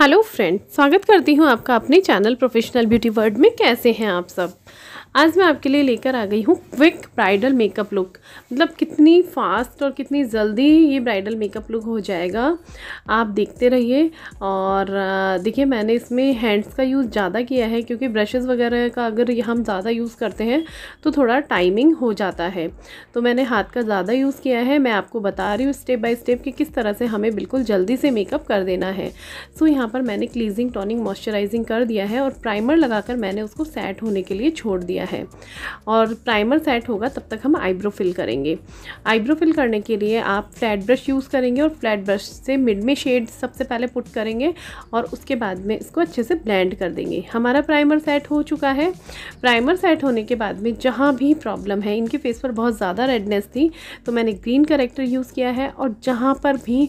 hello friend स्वागत करती हूँ आपका अपने चैनल प्रोफेशनल ब्यूटी वर्ल्ड में कैसे हैं आप सब आज मैं आपके लिए लेकर आ गई हूँ क्विक ब्राइडल मेकअप लुक मतलब कितनी फास्ट और कितनी जल्दी ये ब्राइडल मेकअप लुक हो जाएगा आप देखते रहिए और देखिए मैंने इसमें हैंड्स का यूज़ ज़्यादा किया है क्योंकि ब्रशेस वगैरह का अगर हम ज़्यादा यूज़ करते हैं तो थोड़ा टाइमिंग हो जाता है तो मैंने हाथ का ज़्यादा यूज़ किया है मैं आपको बता रही हूँ स्टेप बाई स्टेप कि किस तरह से हमें बिल्कुल जल्दी से मेकअप कर देना है सो यहाँ यहाँ पर मैंने क्लीजिंग टॉनिंग मॉइस्चराइजिंग कर दिया है और प्राइमर लगाकर मैंने उसको सेट होने के लिए छोड़ दिया है और प्राइमर सेट होगा तब तक हम आईब्रो फिल करेंगे आईब्रो फिल करने के लिए आप फ्लैट ब्रश यूज़ करेंगे और फ्लैट ब्रश से मिड में शेड सबसे पहले पुट करेंगे और उसके बाद में इसको अच्छे से ब्लेंड कर देंगे हमारा प्राइमर सेट हो चुका है प्राइमर सेट होने के बाद में जहाँ भी प्रॉब्लम है इनके फेस पर बहुत ज़्यादा रेडनेस थी तो मैंने ग्रीन करेक्टर यूज़ किया है और जहाँ पर भी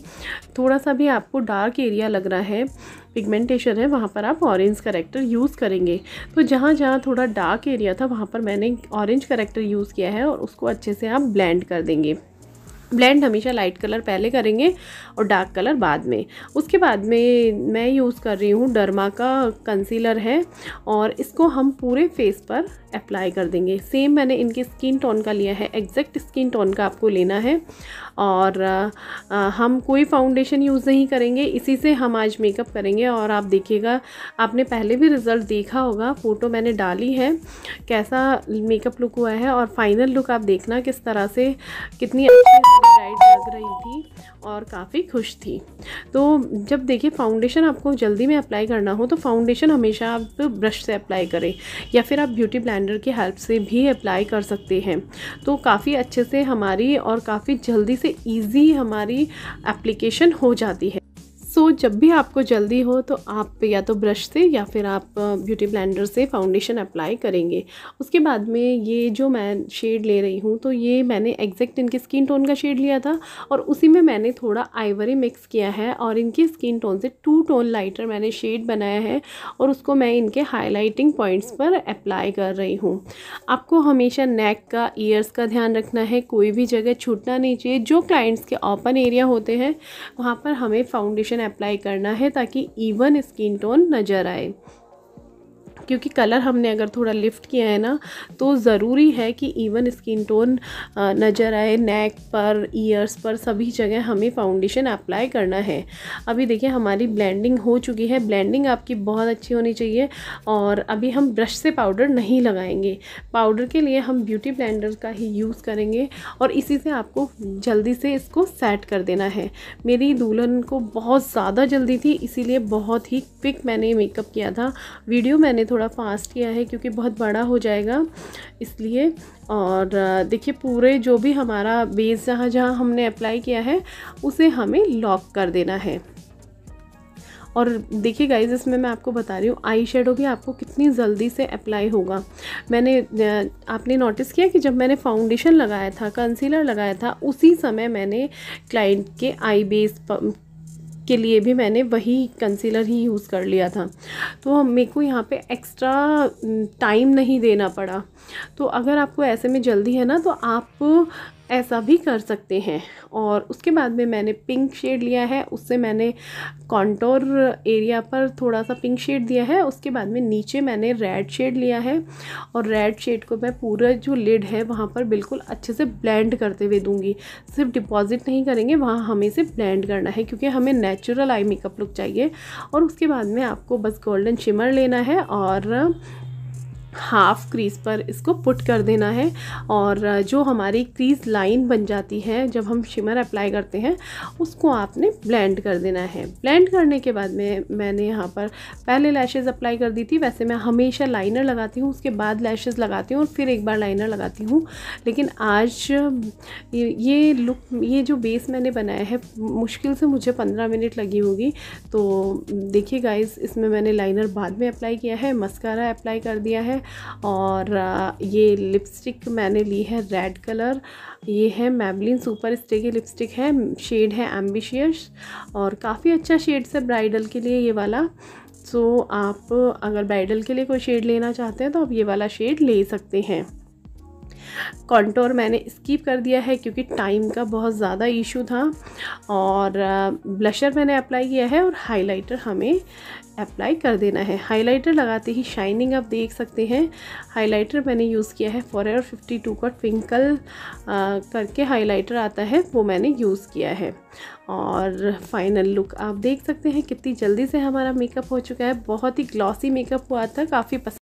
थोड़ा सा भी आपको डार्क एरिया लग रहा है पिगमेंटेशन है वहाँ पर आप ऑरेंज करेक्टर यूज़ करेंगे तो जहाँ जहाँ थोड़ा डार्क एरिया था वहाँ पर मैंने ऑरेंज करेक्टर यूज़ किया है और उसको अच्छे से आप ब्लेंड कर देंगे ब्लेंड हमेशा लाइट कलर पहले करेंगे और डार्क कलर बाद में उसके बाद में मैं यूज़ कर रही हूँ डर्मा का कंसीलर है और इसको हम पूरे फेस पर अप्लाई कर देंगे सेम मैंने इनके स्किन टोन का लिया है एग्जैक्ट स्किन टोन का आपको लेना है और आ, आ, हम कोई फाउंडेशन यूज़ नहीं करेंगे इसी से हम आज मेकअप करेंगे और आप देखिएगा आपने पहले भी रिज़ल्ट देखा होगा फ़ोटो मैंने डाली है कैसा मेकअप लुक हुआ है और फाइनल लुक आप देखना किस तरह से कितनी अच्छी ब्राइट लग रही थी और काफ़ी खुश थी तो जब देखिए फाउंडेशन आपको जल्दी में अप्लाई करना हो तो फाउंडेशन हमेशा आप ब्रश से अप्लाई करें या फिर आप ब्यूटी ब्लैंडर की हेल्प से भी अप्लाई कर सकते हैं तो काफ़ी अच्छे से हमारी और काफ़ी जल्दी से ईजी हमारी एप्लीकेशन हो जाती है सो जब भी आपको जल्दी हो तो आप या तो ब्रश से या फिर आप ब्यूटी ब्लेंडर से फाउंडेशन अप्लाई करेंगे उसके बाद में ये जो मैं शेड ले रही हूँ तो ये मैंने एग्जैक्ट इनके स्किन टोन का शेड लिया था और उसी में मैंने थोड़ा आइवरी मिक्स किया है और इनकी स्किन टोन से टू टोन लाइटर मैंने शेड बनाया है और उसको मैं इनके हाईलाइटिंग पॉइंट्स पर अप्लाई कर रही हूँ आपको हमेशा नेक का ईयर्स का ध्यान रखना है कोई भी जगह छूटना नहीं चाहिए जो क्लाइंट्स के ओपन एरिया होते हैं वहाँ पर हमें फाउंडेशन अप्लाई करना है ताकि इवन स्किन टोन नज़र आए क्योंकि कलर हमने अगर थोड़ा लिफ्ट किया है ना तो ज़रूरी है कि इवन स्किन टोन नज़र आए नेक पर ईयर्स पर सभी जगह हमें फाउंडेशन अप्लाई करना है अभी देखिए हमारी ब्लेंडिंग हो चुकी है ब्लेंडिंग आपकी बहुत अच्छी होनी चाहिए और अभी हम ब्रश से पाउडर नहीं लगाएंगे पाउडर के लिए हम ब्यूटी ब्लेंडर का ही यूज़ करेंगे और इसी से आपको जल्दी से इसको सेट कर देना है मेरी दुल्हन को बहुत ज़्यादा जल्दी थी इसीलिए बहुत ही क्विक मैंने मेकअप किया था वीडियो मैंने थोड़ा थोड़ा फास्ट किया है क्योंकि बहुत बड़ा हो जाएगा इसलिए और देखिए पूरे जो भी हमारा बेस जहाँ जहाँ हमने अप्लाई किया है उसे हमें लॉक कर देना है और देखिए गाइज इसमें मैं आपको बता रही हूँ आई शेडो भी आपको कितनी जल्दी से अप्लाई होगा मैंने आपने नोटिस किया कि जब मैंने फाउंडेशन लगाया था कंसीलर लगाया था उसी समय मैंने क्लाइंट के आई बेस के लिए भी मैंने वही कंसीलर ही यूज़ कर लिया था तो मेरे को यहाँ पे एक्स्ट्रा टाइम mm, नहीं देना पड़ा तो अगर आपको ऐसे में जल्दी है ना तो आप ऐसा भी कर सकते हैं और उसके बाद में मैंने पिंक शेड लिया है उससे मैंने कॉन्टोर एरिया पर थोड़ा सा पिंक शेड दिया है उसके बाद में नीचे मैंने रेड शेड लिया है और रेड शेड को मैं पूरा जो लिड है वहाँ पर बिल्कुल अच्छे से ब्लेंड करते हुए दूँगी सिर्फ डिपॉज़िट नहीं करेंगे वहाँ हमें से ब्लेंड करना है क्योंकि हमें नेचुरल आई मेकअप लुक चाहिए और उसके बाद में आपको बस गोल्डन शिमर लेना है और हाफ क्रीज़ पर इसको पुट कर देना है और जो हमारी क्रीज़ लाइन बन जाती है जब हम शिमर अप्लाई करते हैं उसको आपने ब्लेंड कर देना है ब्लेंड करने के बाद में मैंने यहाँ पर पहले लैशेस अप्लाई कर दी थी वैसे मैं हमेशा लाइनर लगाती हूँ उसके बाद लैशेस लगाती हूँ और फिर एक बार लाइनर लगाती हूँ लेकिन आज ये लुक ये जो बेस मैंने बनाया है मुश्किल से मुझे पंद्रह मिनट लगी होगी तो देखिए गाइज इसमें मैंने लाइनर बाद में अप्लाई किया है मस्कारा अप्लाई कर दिया है और ये लिपस्टिक मैंने ली है रेड कलर ये है मैबलिन सुपर स्टे की लिपस्टिक है शेड है एम्बिशियस और काफ़ी अच्छा शेड्स है ब्राइडल के लिए ये वाला सो so, आप अगर ब्राइडल के लिए कोई शेड लेना चाहते हैं तो आप ये वाला शेड ले सकते हैं कॉन्टोर मैंने स्किप कर दिया है क्योंकि टाइम का बहुत ज़्यादा इशू था और ब्लशर मैंने अप्लाई किया है और हाइलाइटर हमें अप्लाई कर देना है हाइलाइटर लगाते ही शाइनिंग आप देख सकते हैं हाइलाइटर मैंने यूज़ किया है फॉर एवर फिफ्टी टू का ट्विंकल करके हाइलाइटर आता है वो मैंने यूज़ किया है और फाइनल लुक आप देख सकते हैं कितनी जल्दी से हमारा मेकअप हो चुका है बहुत ही ग्लॉसी मेकअप हुआ था काफ़ी पसंद